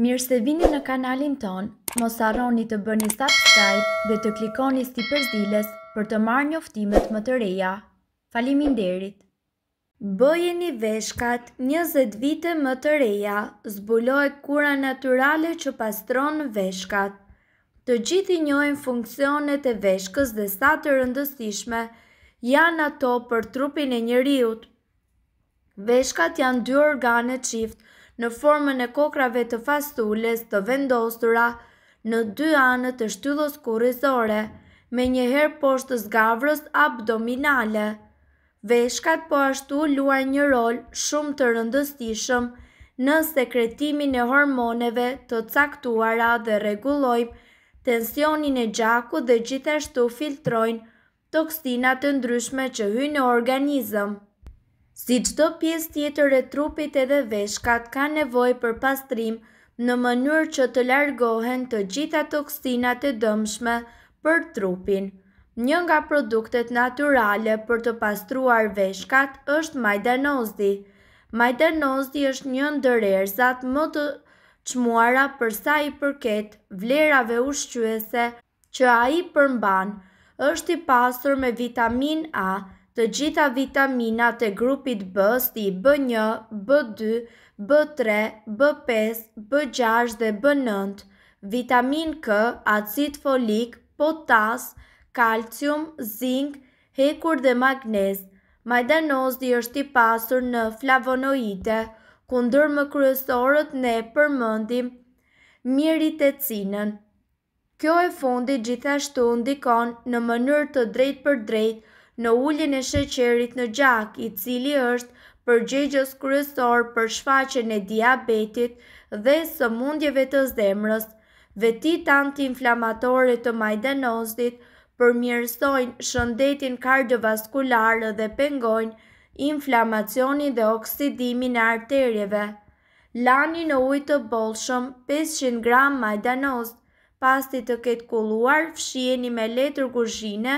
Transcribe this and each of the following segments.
Mirë se vini në kanalin ton, mos arroni të bëni subscribe dhe të klikoni si përzilës për të marrë njoftimet më të reja. Falimin derit! Bëjeni veshkat 20 vite më të reja, zbuloj kura naturale që pastron veshkat. Të gjithi njojnë funksionet e veshkës dhe sa të rëndësishme, janë ato për trupin e njëriut. Veshkat janë dy organet qiftë, në formën e kokrave të fastulles të vendostura në dy anët të shtyllos kurrizore, me njëherë poshtë të zgavrës abdominale. Veshkat po ashtu luajnë një rol shumë të rëndësishëm në sekretimin e hormoneve të caktuara dhe rregullojnë tensionin e gjakut dhe gjithashtu filtrojnë toksinat të ndryshme që hynë në organizëm. Si qdo pjesë tjetër e trupit edhe veshkat ka nevoj për pastrim në mënyrë që të largohen të gjitha toksinat e dëmshme për trupin. Një nga produktet naturale për të pastruar veshkat është majdanozdi. Majdanozdi është një ndërërë më të qmuara përsa i përket vlerave ushqyese që a i përmban është i pasur me vitamin A, të gjitha vitaminat e grupit B si B1, B2, B3, B5, B6 dhe B9, vitamin K, acid folik, potas, kalcium, zinc, hekur dhe magnez. Majdanozdi është i pasur në flavonoide, kundër më kryesorët ne përmëndim miritecinën. Kjo e fundi gjithashtu ndikon në mënyrë të drejt për drejt në ullin e sheqerit në gjak, i cili është përgjegjës kryesor për shfaqen e diabetit dhe sëmundjeve të zemrës. Vetit antiinflamatore të majdanozit përmirësojnë shëndetin kardiovaskular dhe pengojnë inflamacionin dhe oksidimin e arterieve. Lani në ujë të bollshëm 500 gram majdanoz, pasti të ketë kulluar, fshijeni me letër kuzhine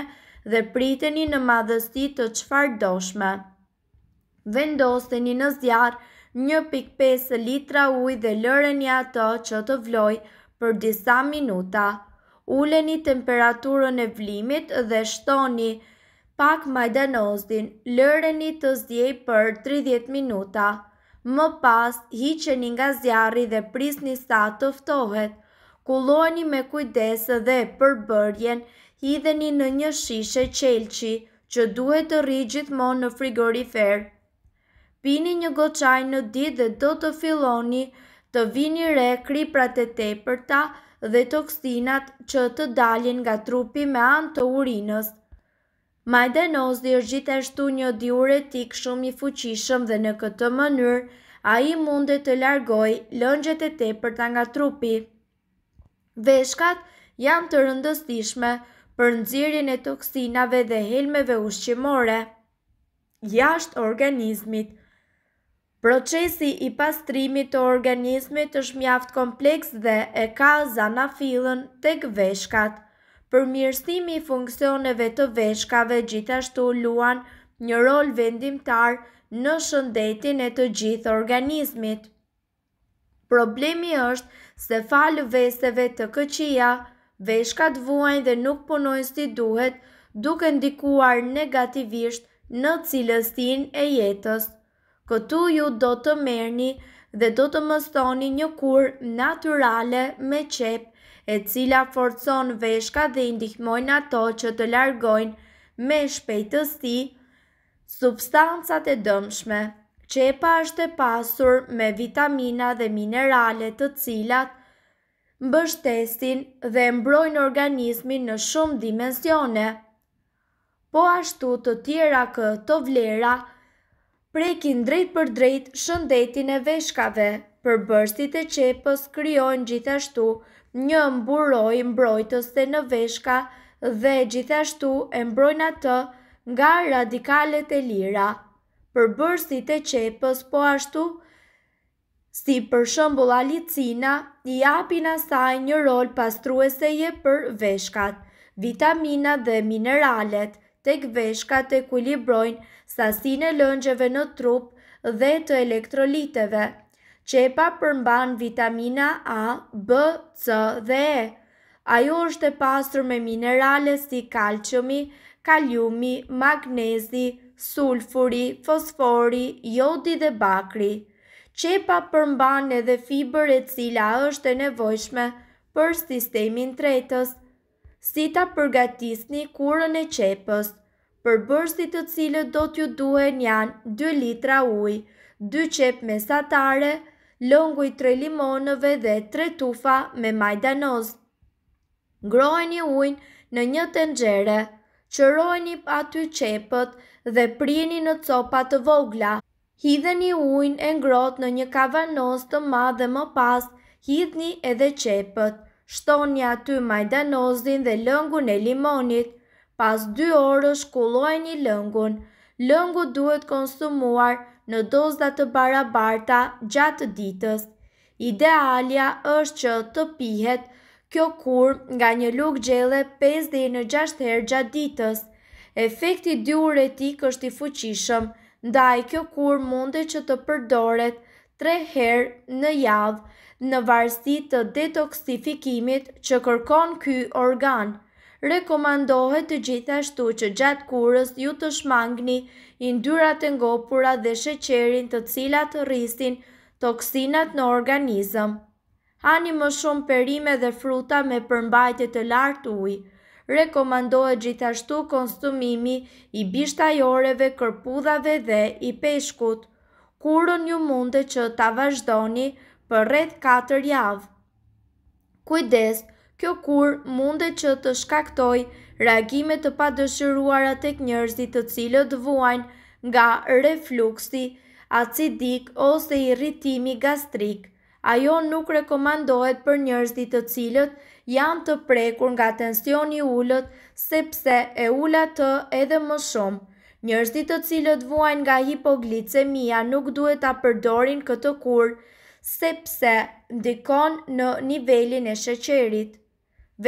dhe priteni në madhësti të qfar doshme. Vendosteni në zjarë 1.5 litra uj dhe lëreni ato që të vloj për disa minuta. Uleni temperaturën e vlimit dhe shtoni pak majdanozin, lëreni të zjej për 30 minuta. Më pas, hiqeni nga zjarri dhe prisni sa të ftohet kuloni me kujdes dhe përbërjen, hidheni në një shishe qelqi që duhet të rri gjithmonë në frigorifer. Pini një goçaj në ditë dhe do të filloni të vini re kriprat e tepërta dhe toksinat që të daljen nga trupi me anë të urinës. Majdenozi është gjithashtu një diuretik shumë i fuqishëm dhe në këtë mënyrë a i mundet të largoj lëngjet e tepërta nga trupi. Veshkat janë të rëndësishme për nxjerrjen e toksinave dhe helmeve ushqimore jashtë organizmit. Procesi i pastrimit të organizmit është mjaft kompleks dhe e ka zanafillën tek veshkat. Përmirësimi i funksioneve të veshkave gjithashtu luan një rol vendimtar në shëndetin e të gjithë organizmit. Problemi është se falë veseve të këqia, veshkat vuajnë dhe nuk punojnë si duhet duke ndikuar negativisht në cilëstin e jetës. Këtu ju do të merni dhe do të mëstoni një kur naturale me qep e cila forcon veshka dhe indihmojnë ato që të largojnë me shpejtësti substancat e dëmshme. Qepa është e pasur me vitamina dhe minerale të cilat mbështesin dhe mbrojnë organizmin në shumë dimensione. Po ashtu të tjera këto vlera prekin drejt për drejt shëndetin e veshkave, për bërstit e qepës kryojnë gjithashtu një mburoj mbrojtës dhe në veshka dhe gjithashtu e mbrojnë atë nga radikalet e lira për bërësit e qepës, po ashtu si për shëmbull alicina, i apina saj një rol pastruese je për veshkat, vitamina dhe mineralet, tek veshkat e ekulibrojnë sasin e lëngjeve në trup dhe të elektroliteve. Qepa përmban vitamina A, B, C dhe E. Ajo është e pasur me minerale si kalqëmi, kaliumi, magnezi, sulfuri, fosfori, jodi dhe bakri. Qepa përmban edhe fiber e cila është e nevojshme për sistemin tretës, si ta përgatisni kurën e qepës, për bërësit të cilë do t'ju duhen janë 2 litra uj, 2 qep me satare, lëngu i 3 limonëve dhe 3 tufa me majdanoz. Ngrojnë i ujnë në një tengjere, për aty qepët dhe prini në copa të vogla. Hidheni ujnë e ngrot në një kavanos të ma dhe më pas, hidhni edhe qepët. Shtoni aty majdanozin dhe lëngun e limonit. Pas dy orë shkullojni lëngun. Lëngu duhet konsumuar në dozda të barabarta gjatë ditës. Idealja është që të pihet nështë Kjo kur nga një luk gjele 5 dhe i në 6 herë gjatë ditës. Efekti diuretik është i fuqishëm, ndaj kjo kur mundi që të përdoret 3 herë në javë në varsi të detoksifikimit që kërkon ky organ. Rekomandohet të gjithashtu që gjatë kurës ju të shmangni ndyrat e ngopura dhe sheqerin të cilat rrisin toksinat në organizëm ani më shumë perime dhe fruta me përmbajtje të lartë ujë. Rekomandohet gjithashtu konsumimi i bishtajoreve, kërpudhave dhe i peshkut. Kurën ju munde që ta vazhdoni për rreth 4 javë. Kujdes, kjo kur munde që të shkaktoj reagimet të padëshiruara tek njerëzit të cilët vuajnë nga refluksi, acidik ose irritimi gastrik ajo nuk rekomandohet për njerëzit të cilët janë të prekur nga tensioni ullët sepse e ullat të edhe më shumë. Njerëzit të cilët vuajnë nga hipoglicemia nuk duhet ta përdorin këtë kur sepse ndikon në nivelin e sheqerit.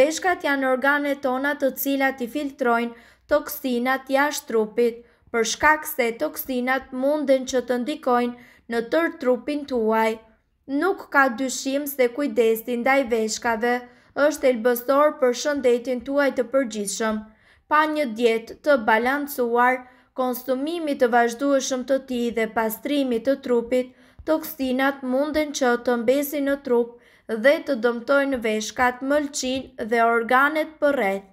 Veshkat janë organet tona të cilat i filtrojnë toksinat jashtë trupit, për shkak se toksinat munden që të ndikojnë në tërë trupin tuaj nuk ka dyshim se kujdesi ndaj veshkave është elbësor për shëndetin tuaj të përgjithshëm. Pa një dietë të balancuar, konsumimi të vazhdueshëm të ti dhe pastrimi të trupit, toksinat munden që të mbesin në trup dhe të dëmtojnë veshkat, mëlqin dhe organet përreth.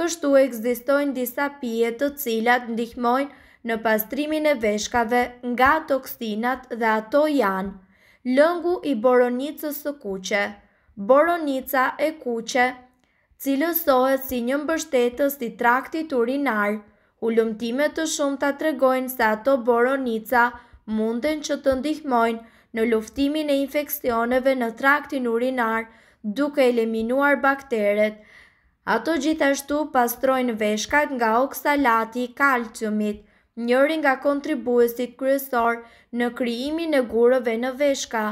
Kështu ekzistojnë disa pije të cilat ndihmojnë në pastrimin e veshkave nga toksinat dhe ato janë lëngu i boronicës së kuqe, boronica e kuqe, cilësohet si një mbështetës i traktit urinar, ullumtime të shumë të tregojnë se ato boronica munden që të ndihmojnë në luftimin e infekcioneve në traktin urinar duke eliminuar bakteret. Ato gjithashtu pastrojnë veshkat nga oksalati i kalciumit – njëri nga kontribuesit kryesor në kryimin e gurëve në veshka.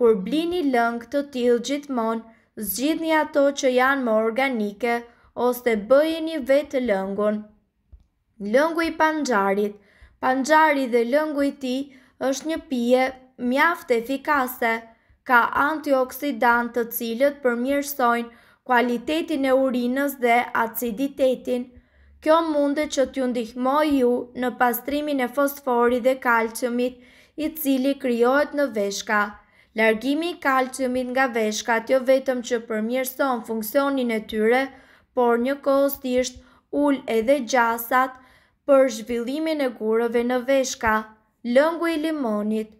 Kur blini lëng të tilë gjithmon, zgjidhni ato që janë më organike ose bëjeni vetë lëngun. Lëngu i panxarit Panxari dhe lëngu i ti është një pije mjaft efikase, ka antioksidant të cilët përmjërsojnë kualitetin e urinës dhe aciditetin, Kjo mundë që t'ju ndihmoj ju në pastrimin e fosfori dhe kalqëmit i cili kryojt në veshka. Largimi kalqëmit nga veshka t'jo vetëm që përmjërson funksionin e tyre, por një kohës isht ull edhe gjasat për zhvillimin e gurëve në veshka. Lëngu i limonit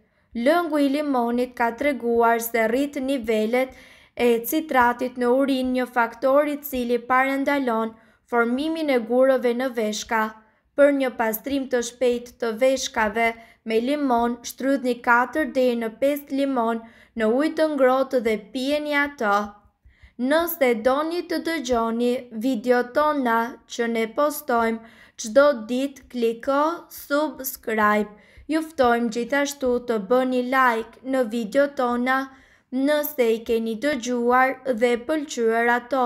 Lëngu i limonit ka të reguar se rrit nivellet e citratit në urin një faktorit cili parendalon formimin e gurëve në veshka. Për një pastrim të shpejt të veshkave me limon, shtrydh një 4 dhe në 5 limon në ujtë të ngrotë dhe pjeni ato. Nëse doni të dëgjoni video tona që ne postojmë, qdo dit kliko subscribe. Juftojmë gjithashtu të bëni like në video tona nëse i keni dëgjuar dhe pëlqyër ato.